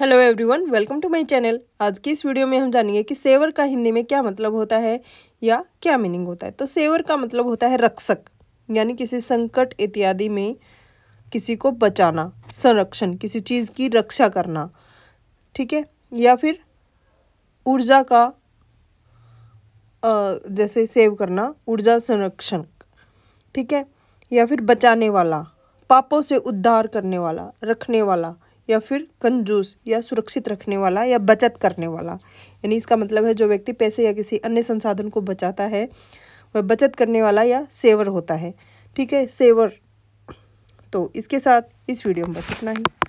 hello everyone welcome to my channel आज की इस वीडियो में हम जानेंगे कि सेवर का हिंदी में क्या मतलब होता है या क्या मीनिंग होता है तो सेवर का मतलब होता है रक्षक यानी किसी संकट इत्यादि में किसी को बचाना संरक्षण किसी चीज़ की रक्षा करना ठीक है या फिर ऊर्जा का जैसे सेव करना ऊर्जा संरक्षण ठीक है या फिर बचाने वाला पापों से उद्धार करने वाला रखने वाला या फिर कंजूस या सुरक्षित रखने वाला या बचत करने वाला यानी इसका मतलब है जो व्यक्ति पैसे या किसी अन्य संसाधन को बचाता है वह बचत करने वाला या सेवर होता है ठीक है सेवर तो इसके साथ इस वीडियो में बस इतना ही